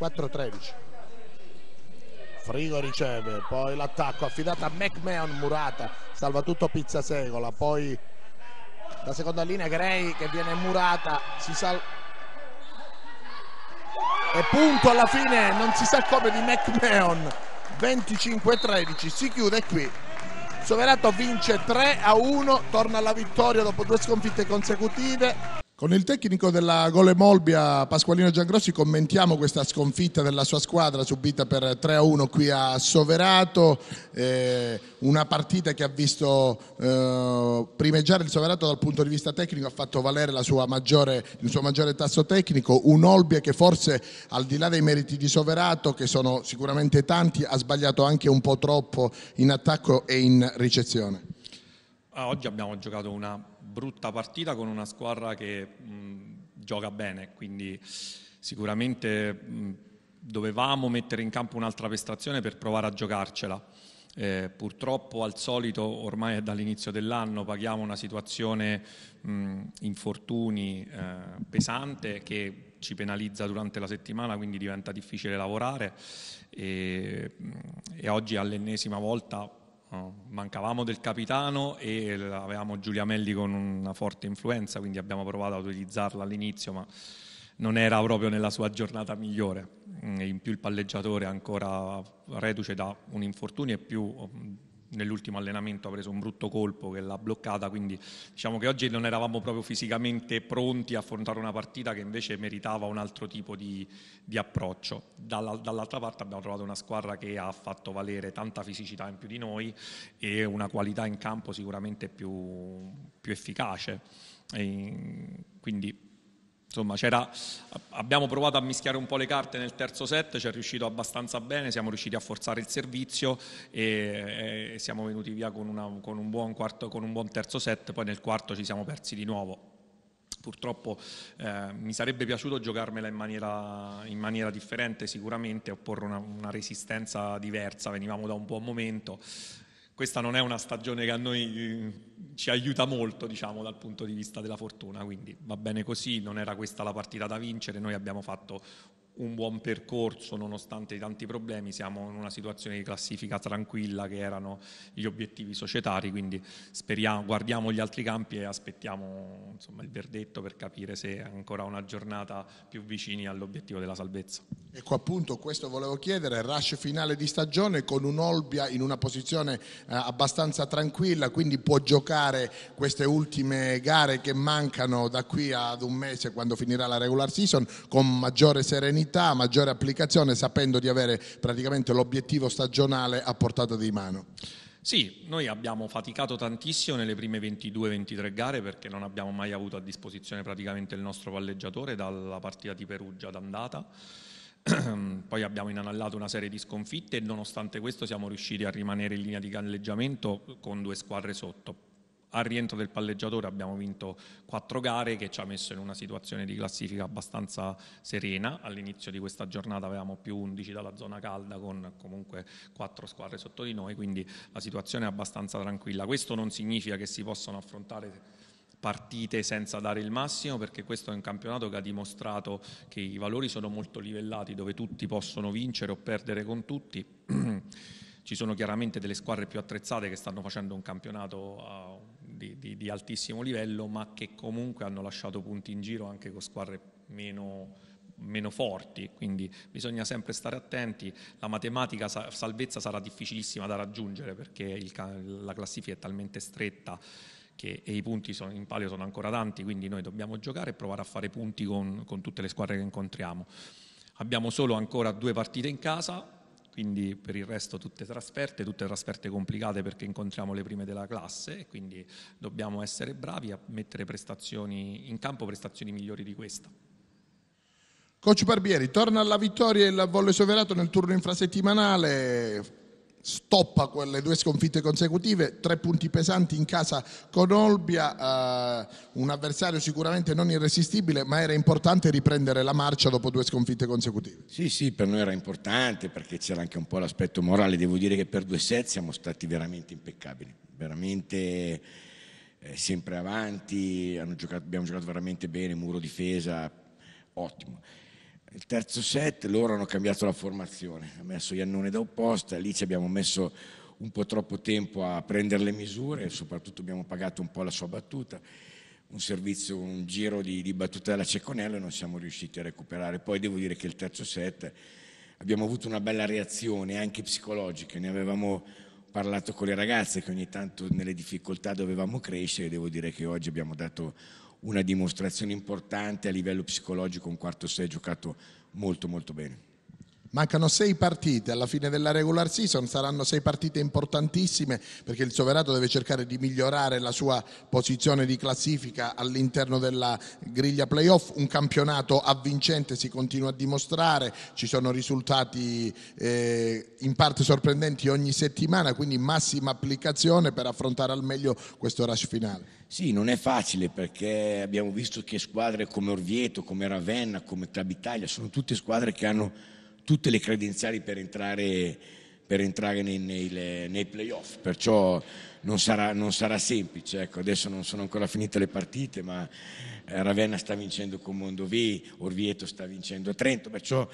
24-13 Frigo riceve poi l'attacco affidato a McMahon Murata salva tutto Pizzasegola poi la seconda linea Gray che viene Murata si salva e punto alla fine non si sa come di McMahon 25-13 si chiude qui Soverato vince 3 a 1 torna alla vittoria dopo due sconfitte consecutive con il tecnico della Gole Molbia, Pasqualino Giangrossi, commentiamo questa sconfitta della sua squadra subita per 3-1 qui a Soverato, eh, una partita che ha visto eh, primeggiare il Soverato dal punto di vista tecnico, ha fatto valere maggiore, il suo maggiore tasso tecnico, un Olbia che forse al di là dei meriti di Soverato, che sono sicuramente tanti, ha sbagliato anche un po' troppo in attacco e in ricezione. Ah, oggi abbiamo giocato una brutta partita con una squadra che mh, gioca bene, quindi sicuramente mh, dovevamo mettere in campo un'altra prestazione per provare a giocarcela. Eh, purtroppo al solito ormai dall'inizio dell'anno paghiamo una situazione mh, infortuni eh, pesante che ci penalizza durante la settimana quindi diventa difficile lavorare e, e oggi all'ennesima volta mancavamo del capitano e avevamo Giulia Melli con una forte influenza, quindi abbiamo provato ad utilizzarla all'inizio, ma non era proprio nella sua giornata migliore. Mm, in più il palleggiatore ancora reduce da un infortunio e più mm, nell'ultimo allenamento ha preso un brutto colpo che l'ha bloccata, quindi diciamo che oggi non eravamo proprio fisicamente pronti a affrontare una partita che invece meritava un altro tipo di, di approccio. dall'altra parte abbiamo trovato una squadra che ha fatto valere tanta fisicità in più di noi e una qualità in campo sicuramente più, più efficace. E quindi Insomma, abbiamo provato a mischiare un po' le carte nel terzo set, ci è riuscito abbastanza bene, siamo riusciti a forzare il servizio e, e siamo venuti via con, una, con, un buon quarto, con un buon terzo set, poi nel quarto ci siamo persi di nuovo purtroppo eh, mi sarebbe piaciuto giocarmela in maniera, in maniera differente sicuramente, opporre una, una, resistenza diversa, venivamo da un buon momento, questa non è una stagione che a noi mm, ci aiuta molto, diciamo, dal punto di vista della fortuna, quindi va bene così, non era questa la partita da vincere, noi abbiamo fatto un buon percorso nonostante i tanti problemi, siamo in una situazione di classifica tranquilla che erano gli obiettivi societari, quindi speriamo, guardiamo gli altri campi e aspettiamo insomma, il verdetto per capire se è ancora una giornata più vicini all'obiettivo della salvezza. Ecco appunto questo volevo chiedere, rush finale di stagione con un Olbia in una posizione eh, abbastanza tranquilla, quindi può giocare queste ultime gare che mancano da qui ad un mese quando finirà la regular season con maggiore serenità perenità, maggiore applicazione, sapendo di avere praticamente l'obiettivo stagionale a portata di mano. Sì, noi abbiamo faticato tantissimo nelle prime 22-23 gare perché non abbiamo mai avuto a disposizione praticamente il nostro palleggiatore dalla partita di Perugia d'andata. Poi abbiamo inanellato una serie di sconfitte e nonostante questo siamo riusciti a rimanere in linea di galleggiamento con due squadre sotto al rientro del palleggiatore abbiamo vinto quattro gare che ci ha messo in una situazione di classifica abbastanza serena. All'inizio di questa giornata avevamo più 11 dalla zona calda con comunque quattro squadre sotto di noi, quindi la situazione è abbastanza tranquilla. Questo non significa che si possano affrontare partite senza dare il massimo perché questo è un campionato che ha dimostrato che i valori sono molto livellati dove tutti possono vincere o perdere con tutti. Ci sono chiaramente delle squadre più attrezzate che stanno facendo un campionato a un di, di, di, altissimo livello, ma che comunque hanno lasciato punti in giro anche con squadre meno, meno forti, quindi bisogna sempre stare attenti, la matematica salvezza sarà difficilissima da raggiungere perché il, la classifica è talmente stretta che, e i punti sono, in palio sono ancora tanti, quindi noi dobbiamo giocare e provare a fare punti con, con tutte le squadre che incontriamo. Abbiamo solo ancora due partite in casa, quindi per il resto tutte trasferte, tutte trasferte complicate perché incontriamo le prime della classe e quindi dobbiamo essere bravi a mettere in campo prestazioni migliori di questa. Coach Barbieri, torna alla vittoria il Volle Soverato nel turno infrasettimanale, stoppa quelle due sconfitte consecutive, tre punti pesanti in casa con Olbia, eh, un avversario sicuramente non irresistibile, ma era importante riprendere la marcia dopo due sconfitte consecutive. Sì, sì, per noi era importante perché c'era anche un po' l'aspetto morale, devo dire che per due set siamo stati veramente impeccabili, veramente eh, sempre avanti, giocato, abbiamo giocato veramente bene, muro difesa, ottimo. Il terzo set loro hanno cambiato la formazione, ha messo Iannone da opposta, lì ci abbiamo messo un po' troppo tempo a prendere le misure, soprattutto abbiamo pagato un po' la sua battuta, un servizio, un giro di, di battuta della Ceconello e non siamo riusciti a recuperare. Poi devo dire che il terzo set abbiamo avuto una bella reazione anche psicologica, ne avevamo parlato con le ragazze che ogni tanto nelle difficoltà dovevamo crescere, devo dire che oggi abbiamo dato una dimostrazione importante a livello psicologico, un quarto 6 giocato molto molto bene. Mancano sei partite, alla fine della regular season saranno sei partite importantissime perché il Soverato deve cercare di migliorare la sua posizione di classifica all'interno della griglia playoff, un campionato avvincente si continua a dimostrare, ci sono risultati eh, in parte sorprendenti ogni settimana, quindi massima applicazione per affrontare al meglio questo rush finale. Sì, non è facile perché abbiamo visto che squadre come Orvieto, come Ravenna, come Club Italia sono tutte squadre che hanno tutte le credenziali per entrare, per entrare nei, nei, nei, playoff, perciò non sarà, non sarà semplice. Ecco, adesso non sono ancora finite le partite, ma eh, Ravenna sta vincendo con Mondovì, Orvieto sta vincendo a Trento, perciò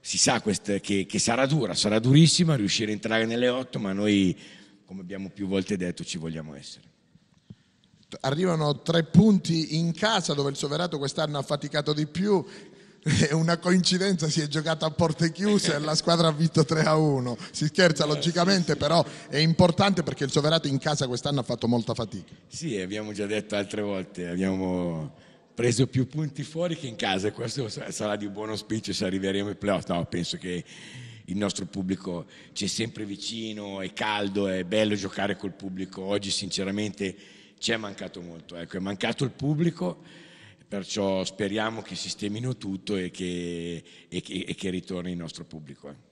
si sa quest- che, che sarà dura, sarà durissima riuscire a entrare nelle otto, ma noi, come abbiamo più volte detto, ci vogliamo essere arrivano tre punti in casa dove il Soverato quest'anno ha faticato di più è una coincidenza, si è giocato a porte chiuse e la squadra ha vinto 3 a 1. Si scherza logicamente, però è importante perché il Soverato in casa quest'anno ha fatto molta fatica. Sì, abbiamo già detto altre volte, abbiamo preso più punti fuori che in casa, questo sarà di buon auspicio se arriveremo ai playoff. No, penso che il nostro pubblico c'è sempre vicino, è caldo, è bello giocare col pubblico. Oggi sinceramente ci è mancato molto, ecco, è mancato il pubblico Perciò speriamo che sistemino tutto e che, e che, e che ritorni il nostro pubblico. Eh.